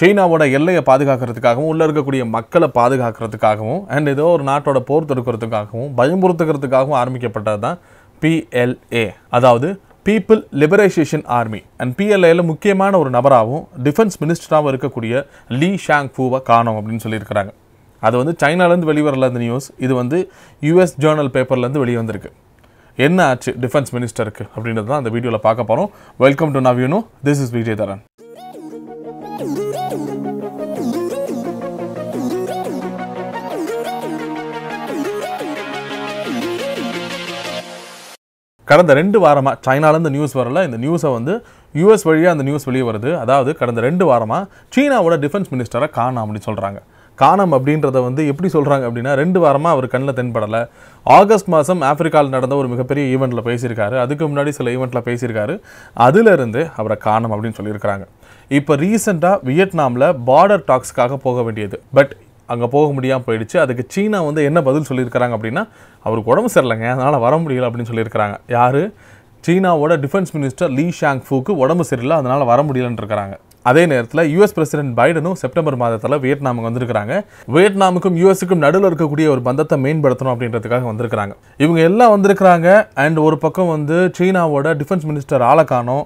சீனாவோட எல்லையை பாதுகாக்கிறதுக்காகவும் உள்ளே இருக்கக்கூடிய மக்களை பாதுகாக்கிறதுக்காகவும் அண்ட் ஏதோ ஒரு நாட்டோட போர் தடுக்கிறதுக்காகவும் பயமுறுத்துக்கிறதுக்காகவும் ஆரம்பிக்கப்பட்டது தான் பிஎல்ஏ அதாவது பீப்புள் லிபரைசேஷன் ஆர்மி அண்ட் பிஎல்ஏல முக்கியமான ஒரு நபராகவும் டிஃபென்ஸ் மினிஸ்டராகவும் இருக்கக்கூடிய லீ ஷாங் ஃபூவை காணும் அப்படின்னு சொல்லியிருக்கிறாங்க அது வந்து சைனாலேருந்து வெளிவரல அந்த நியூஸ் இது வந்து யூஎஸ் ஜேர்னல் பேப்பர்லேருந்து வெளிவந்திருக்கு வந்திருக்கு என்ன ஆச்சு டிஃபென்ஸ் மினிஸ்டருக்கு அப்படின்றது தான் அந்த வீடியோவில் பார்க்க போகிறோம் welcome to now you know this is Vijay Dharan கடந்த ரெண்டு வாரமாக சைனாலேருந்து நியூஸ் வரல இந்த நியூஸை வந்து யூஎஸ் வழியாக அந்த நியூஸ் வெளியே வருது அதாவது கடந்த ரெண்டு வாரமாக சீனாவோட டிஃபென்ஸ் மினிஸ்டரை காணாம் அப்படின்னு சொல்கிறாங்க காணம் அப்படின்றத வந்து எப்படி சொல்கிறாங்க அப்படின்னா ரெண்டு வாரமாக அவர் கண்ணில் தென்படலை ஆகஸ்ட் மாதம் ஆப்பிரிக்காவில் நடந்த ஒரு மிகப்பெரிய ஈவெண்ட்டில் பேசியிருக்காரு அதுக்கு முன்னாடி சில ஈவெண்ட்டில் பேசியிருக்காரு அதிலிருந்து அவரை காணம் அப்படின்னு சொல்லியிருக்கிறாங்க இப்போ ரீசெண்டாக வியட்நாமில் பார்டர் டாக்ஸ்க்காக போக வேண்டியது பட் அங்கே போக முடியாமல் போயிடுச்சு அதுக்கு சீனா வந்து என்ன பதில் சொல்லியிருக்கிறாங்க அப்படின்னா அவருக்கு உடம்பு சரியில்லைங்க அதனால் வர முடியல அப்படின்னு சொல்லியிருக்கிறாங்க யார் சீனாவோட டிஃபென்ஸ் மினிஸ்டர் லீ ஷாங் ஃபூக்கு உடம்பு சரியில்லை அதனால் வர இருக்கிறாங்க அதே நேரத்தில் யூஎஸ் பிரசிடென்ட் பைடனும் செப்டம்பர் மாதத்தில் வியட்நாமுக்கு வந்திருக்கிறாங்க வியட்நாமுக்கும் யூஎஸ்க்கும் நடுவில் இருக்கக்கூடிய ஒரு பந்தத்தை மேம்படுத்தணும் அப்படின்றதுக்காக வந்திருக்கிறாங்க இவங்க எல்லாம் வந்திருக்கிறாங்க அண்ட் ஒரு பக்கம் வந்து சீனாவோட டிஃபென்ஸ் மினிஸ்டர் ஆலக்கானோ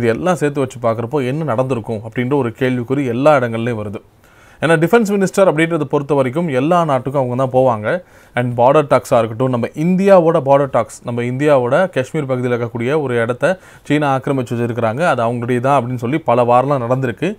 இது எல்லாம் சேர்த்து வச்சு பார்க்குறப்போ என்ன நடந்திருக்கும் அப்படின்ற ஒரு கேள்விக்குறி எல்லா இடங்கள்லையும் வருது ஏன்னா டிஃபென்ஸ் மினிஸ்டர் அப்படின்றத பொறுத்த வரைக்கும் எல்லா நாட்டுக்கும் அவங்க தான் போவாங்க அண்ட் பார்டர் டாக்ஸாக இருக்கட்டும் நம்ம இந்தியாவோட பார்டர் டாக்ஸ் நம்ம இந்தியாவோட காஷ்மீர் பகுதியில் இருக்கக்கூடிய ஒரு இடத்த சீனா ஆக்கிரமிச்சு வச்சுருக்கிறாங்க அது அவங்களுடைய தான் அப்படின்னு சொல்லி பல வாரம்லாம் நடந்திருக்கு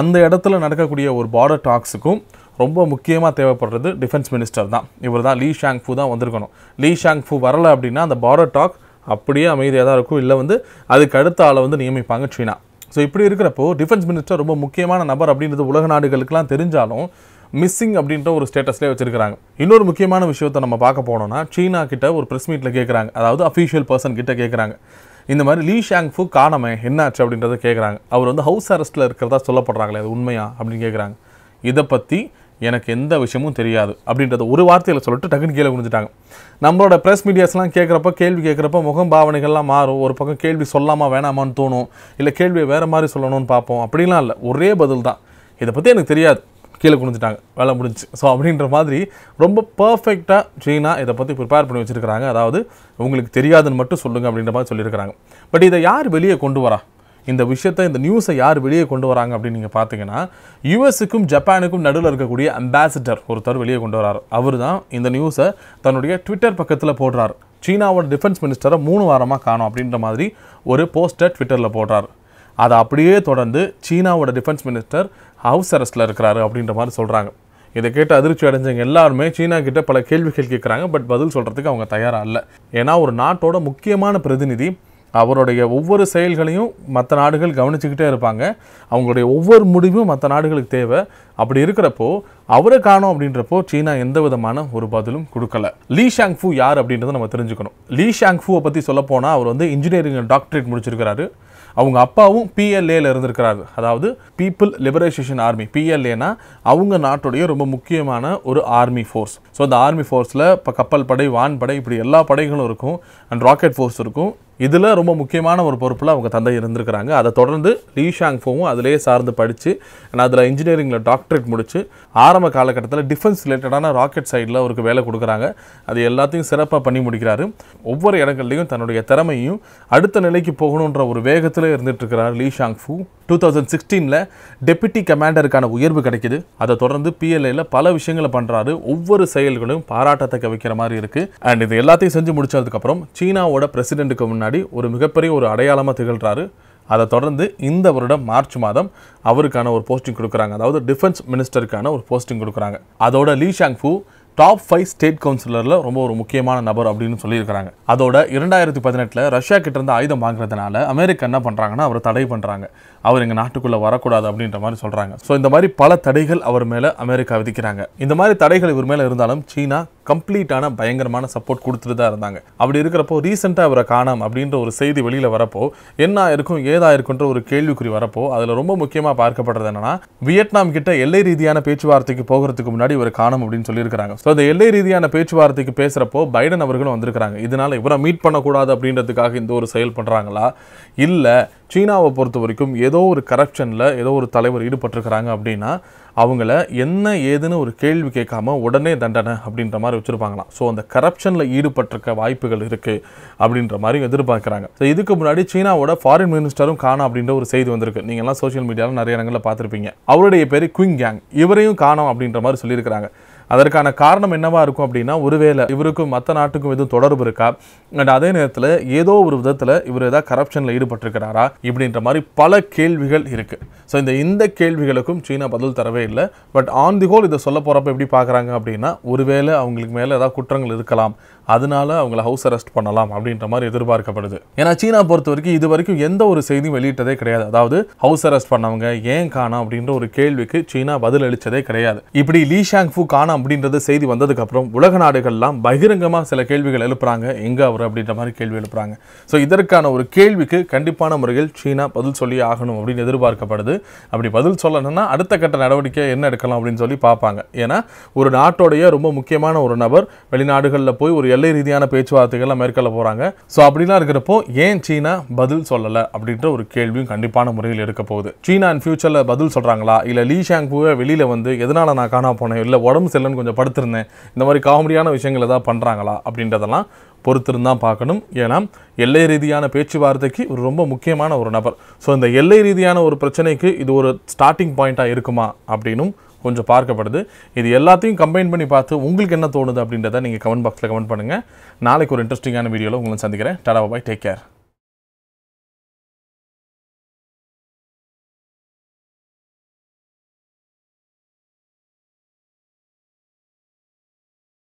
அந்த இடத்துல நடக்கக்கூடிய ஒரு பார்டர் டாக்ஸுக்கும் ரொம்ப முக்கியமாக தேவைப்படுறது டிஃபென்ஸ் மினிஸ்டர் தான் இவர் தான் லீ ஃபூ தான் வந்திருக்கணும் லீ ஃபூ வரலை அப்படின்னா அந்த பார்டர் டாக் அப்படியே அமைதியாக தான் இருக்கும் இல்லை வந்து அதுக்கு அடுத்த ஆளை வந்து நியமிப்பாங்க சீனா ஸோ இப்படி இருக்கிறப்போ டிஃபென்ஸ் மினிஸ்டர் ரொம்ப முக்கியமான நபர் அப்படின்றது உலக நாடுகளுக்கெல்லாம் தெரிஞ்சாலும் மிஸ்ஸிங் அப்படின்ற ஒரு ஸ்டேட்டஸ்லேயே வச்சிருக்கிறாங்க இன்னொரு முக்கியமான விஷயத்த நம்ம பார்க்க போனோம்னா சீனா கிட்ட ஒரு ப்ரெஸ் மீட்டில் கேட்குறாங்க அதாவது அஃபீஷியல் பர்சன் கிட்ட கேட்குறாங்க இந்த மாதிரி லீ ஃபு காணமே என்னாச்சு அப்படின்றத கேட்குறாங்க அவர் வந்து ஹவுஸ் அரெஸ்ட்டில் இருக்கிறதா சொல்லப்படுறாங்களே அது உண்மையா அப்படின்னு கேட்குறாங்க இதை பற்றி எனக்கு எந்த விஷயமும் தெரியாது அப்படின்றத ஒரு வார்த்தையில் சொல்லிட்டு டக்குன்னு கீழே குடிஞ்சிட்டாங்க நம்மளோட ப்ரெஸ் மீடியாஸ்லாம் கேட்குறப்ப கேள்வி கேட்குறப்ப முகம் பாவனைகள்லாம் மாறும் ஒரு பக்கம் கேள்வி சொல்லாமா வேணாமான்னு தோணும் இல்லை கேள்வியை வேறு மாதிரி சொல்லணும்னு பார்ப்போம் அப்படிலாம் இல்லை ஒரே பதில் தான் இதை பற்றி எனக்கு தெரியாது கீழே குடிஞ்சிட்டாங்க வேலை முடிஞ்சு ஸோ அப்படின்ற மாதிரி ரொம்ப பர்ஃபெக்டாக சீனா இதை பற்றி ப்ரிப்பேர் பண்ணி வச்சுருக்கிறாங்க அதாவது உங்களுக்கு தெரியாதுன்னு மட்டும் சொல்லுங்கள் அப்படின்ற மாதிரி சொல்லியிருக்கிறாங்க பட் இதை யார் வெளியே கொண்டு வரா இந்த விஷயத்தை இந்த நியூஸை யார் வெளியே கொண்டு வராங்க அப்படின்னு நீங்கள் பார்த்தீங்கன்னா யூஎஸுக்கும் ஜப்பானுக்கும் நடுவில் இருக்கக்கூடிய அம்பாசிடர் ஒருத்தர் வெளியே கொண்டு வரார் அவர் தான் இந்த நியூஸை தன்னுடைய ட்விட்டர் பக்கத்தில் போடுறார் சீனாவோட டிஃபென்ஸ் மினிஸ்டரை மூணு வாரமாக காணும் அப்படின்ற மாதிரி ஒரு போஸ்டர் ட்விட்டரில் போடுறார் அதை அப்படியே தொடர்ந்து சீனாவோட டிஃபென்ஸ் மினிஸ்டர் ஹவுஸ் அரெஸ்ட்டில் இருக்கிறாரு அப்படின்ற மாதிரி சொல்கிறாங்க இதை கேட்டு அதிர்ச்சி அடைஞ்சவங்க எல்லாருமே சீனா கிட்ட பல கேள்விகள் கேட்குறாங்க பட் பதில் சொல்கிறதுக்கு அவங்க தயாராக இல்லை ஏன்னா ஒரு நாட்டோட முக்கியமான பிரதிநிதி அவருடைய ஒவ்வொரு செயல்களையும் மற்ற நாடுகள் கவனிச்சுக்கிட்டே இருப்பாங்க அவங்களுடைய ஒவ்வொரு முடிவும் மற்ற நாடுகளுக்கு தேவை அப்படி இருக்கிறப்போ அவரை காணும் அப்படின்றப்போ சீனா எந்த விதமான ஒரு பதிலும் கொடுக்கல லீ ஃபூ யார் அப்படின்றத நம்ம தெரிஞ்சுக்கணும் லீ ஃபூவை பற்றி சொல்லப்போனால் அவர் வந்து இன்ஜினியரிங் டாக்டரேட் முடிச்சிருக்கிறாரு அவங்க அப்பாவும் பிஎல்ஏல இருந்திருக்கிறாரு அதாவது பீப்புள் லிபரைசேஷன் ஆர்மி பிஎல்ஏனா அவங்க நாட்டுடைய ரொம்ப முக்கியமான ஒரு ஆர்மி ஃபோர்ஸ் ஸோ அந்த ஆர்மி ஃபோர்ஸில் இப்போ கப்பல் படை வான் படை இப்படி எல்லா படைகளும் இருக்கும் அண்ட் ராக்கெட் ஃபோர்ஸ் இருக்கும் இதில் ரொம்ப முக்கியமான ஒரு பொறுப்பில் அவங்க தந்தை இருந்திருக்கிறாங்க அதை தொடர்ந்து லீஷாங் ஃபோவும் அதிலேயே சார்ந்து படித்து நான் அதில் இன்ஜினியரிங்கில் டாக்டரேட் முடித்து ஆரம்ப காலகட்டத்தில் டிஃபென்ஸ் ரிலேட்டடான ராக்கெட் சைடில் அவருக்கு வேலை கொடுக்குறாங்க அது எல்லாத்தையும் சிறப்பாக பண்ணி முடிக்கிறாரு ஒவ்வொரு இடங்கள்லையும் தன்னுடைய திறமையும் அடுத்த நிலைக்கு போகணுன்ற ஒரு வேகத்தில் இருந்துகிட்ருக்கிறார் லீ ஃபூ டூ தௌசண்ட் சிக்ஸ்டீனில் டெப்யூட்டி கமாண்டருக்கான உயர்வு கிடைக்கிது அதை தொடர்ந்து பிஎல்ஏல பல விஷயங்களை பண்ணுறாரு ஒவ்வொரு செயல்களும் பாராட்டத்தக்க வைக்கிற மாதிரி இருக்குது அண்ட் இது எல்லாத்தையும் செஞ்சு முடிச்சதுக்கப்புறம் சீனாவோட பிரசிடென்ட்டுக்கு முன்னாடி முன்னாடி ஒரு மிகப்பெரிய ஒரு அடையாளமாக திகழ்கிறாரு அதை தொடர்ந்து இந்த வருடம் மார்ச் மாதம் அவருக்கான ஒரு போஸ்டிங் கொடுக்குறாங்க அதாவது டிஃபென்ஸ் மினிஸ்டருக்கான ஒரு போஸ்டிங் கொடுக்குறாங்க அதோட Li Fu top five state கவுன்சிலரில் ரொம்ப ஒரு முக்கியமான நபர் அப்படின்னு சொல்லியிருக்கிறாங்க அதோட இரண்டாயிரத்தி பதினெட்டில் ரஷ்யா கிட்டேருந்து ஆயுதம் வாங்குறதுனால அமெரிக்கா என்ன பண்ணுறாங்கன்னா அவரை தடை பண்ணுறாங்க அவர் எங்கள் நாட்டுக்குள்ளே வரக்கூடாது அப்படின்ற மாதிரி சொல்கிறாங்க ஸோ இந்த மாதிரி பல தடைகள் அவர் மேலே அமெரிக்கா விதிக்கிறாங்க இந்த மாதிரி தடைகள் இவர் மேலே இருந்தாலும் சீனா கம்ப்ளீட்டான பயங்கரமான சப்போர்ட் கொடுத்துட்டு தான் இருந்தாங்க அப்படி இருக்கிறப்போ ரீசெண்டாக அவரை காணாம் அப்படின்ற ஒரு செய்தி வெளியில் வரப்போ என்ன இருக்கும் ஏதா இருக்குன்ற ஒரு கேள்விக்குறி வரப்போ அதில் ரொம்ப முக்கியமாக பார்க்கப்படுறது என்னன்னா வியட்நாம் கிட்ட எல்லை ரீதியான பேச்சுவார்த்தைக்கு போகிறதுக்கு முன்னாடி இவர் காணும் அப்படின்னு சொல்லியிருக்காங்க ஸோ அந்த எல்லை ரீதியான பேச்சுவார்த்தைக்கு பேசுகிறப்போ பைடன் அவர்களும் வந்திருக்கிறாங்க இதனால் இவரை மீட் பண்ணக்கூடாது அப்படின்றதுக்காக இந்த ஒரு செயல் பண்ணுறாங்களா இல்லை சீனாவை பொறுத்த வரைக்கும் ஏதோ ஒரு கரப்ஷனில் ஏதோ ஒரு தலைவர் ஈடுபட்டிருக்கிறாங்க அப்படின்னா அவங்கள என்ன ஏதுன்னு ஒரு கேள்வி கேட்காம உடனே தண்டனை அப்படின்ற மாதிரி வச்சுருப்பாங்களாம் ஸோ அந்த கரப்ஷனில் ஈடுபட்டிருக்க வாய்ப்புகள் இருக்குது அப்படின்ற மாதிரி எதிர்பார்க்குறாங்க ஸோ இதுக்கு முன்னாடி சீனாவோட ஃபாரின் மினிஸ்டரும் காணும் அப்படின்ற ஒரு செய்தி வந்திருக்கு நீங்கள்லாம் சோஷியல் மீடியாவில் நிறைய இடங்களில் பார்த்துருப்பீங்க அவருடைய பேர் குயிங் கேங் இவரையும் காணோம் அப்படின்ற மாதிரி சொல்லியிருக்கிறாங்க அதற்கான காரணம் என்னவா இருக்கும் அப்படின்னா ஒருவேளை இவருக்கும் மற்ற நாட்டுக்கும் எதுவும் தொடர்பு இருக்கா அண்ட் அதே நேரத்தில் ஏதோ ஒரு விதத்தில் இவர் ஏதாவது கரப்ஷனில் ஈடுபட்டிருக்கிறாரா இப்படின்ற மாதிரி பல கேள்விகள் இருக்குது ஸோ இந்த இந்த கேள்விகளுக்கும் சீனா பதில் தரவே இல்லை பட் ஆன் தி ஹோல் இதை சொல்ல போகிறப்ப எப்படி பார்க்குறாங்க அப்படின்னா ஒருவேளை அவங்களுக்கு மேலே ஏதாவது குற்றங்கள் இருக்கலாம் அதனால அவங்கள ஹவுஸ் அரெஸ்ட் பண்ணலாம் அப்படின்ற மாதிரி எதிர்பார்க்கப்படுது ஏன்னா சீனா பொறுத்த வரைக்கும் இது வரைக்கும் எந்த ஒரு செய்தியும் வெளியிட்டதே கிடையாது அதாவது ஹவுஸ் அரெஸ்ட் பண்ணவங்க ஏன் காணாம் அப்படின்ற ஒரு கேள்விக்கு சீனா பதில் அளித்ததே கிடையாது இப்படி லீ ஷாங் ஃபு காணாம் அப்படின்றது செய்தி வந்ததுக்கப்புறம் உலக நாடுகள்லாம் பகிரங்கமாக சில கேள்விகள் எழுப்புறாங்க எங்கே அவர் அப்படின்ற மாதிரி கேள்வி எழுப்புறாங்க ஸோ இதற்கான ஒரு கேள்விக்கு கண்டிப்பான முறையில் சீனா பதில் சொல்லி ஆகணும் அப்படின்னு எதிர்பார்க்கப்படுது அப்படி பதில் சொல்லணும்னா அடுத்த கட்ட நடவடிக்கை என்ன எடுக்கலாம் அப்படின்னு சொல்லி பார்ப்பாங்க ஏன்னா ஒரு நாட்டோடைய ரொம்ப முக்கியமான ஒரு நபர் வெளிநாடுகளில் போய் ஒரு எல்லை ரீதியான பேச்சுவார்த்தைகள்லாம் மேற்கொள்ள போகிறாங்க ஸோ அப்படிலாம் இருக்கிறப்போ ஏன் சீனா பதில் சொல்லலை அப்படின்ற ஒரு கேள்வியும் கண்டிப்பான முறையில் இருக்க போகுது சீனா இன் ஃபியூச்சரில் பதில் சொல்கிறாங்களா இல்லை லீ ஷாங்பூவை வெளியில் வந்து எதனால் நான் காணா போனேன் இல்லை உடம்பு செல்லுன்னு கொஞ்சம் படுத்திருந்தேன் இந்த மாதிரி காமெடியான விஷயங்கள் ஏதாவது பண்ணுறாங்களா அப்படின்றதெல்லாம் பொறுத்திருந்தான் பார்க்கணும் ஏன்னா எல்லை ரீதியான பேச்சுவார்த்தைக்கு ஒரு ரொம்ப முக்கியமான ஒரு நபர் ஸோ இந்த எல்லை ரீதியான ஒரு பிரச்சனைக்கு இது ஒரு ஸ்டார்டிங் பாயிண்ட்டாக இருக்குமா அப்படின்னும் கொஞ்சம் பார்க்கப்படுது இது எல்லாத்தையும் கம்பைன் பண்ணி பார்த்து உங்களுக்கு என்ன தோணுது அப்படின்றத நீங்கள் கமெண்ட் பாக்ஸில் கமெண்ட் பண்ணுங்கள் நாளைக்கு ஒரு இன்ட்ரெஸ்டிங்கான வீடியோவில் உங்களை சந்திக்கிறேன் டாடா பாய் டேக் கேர்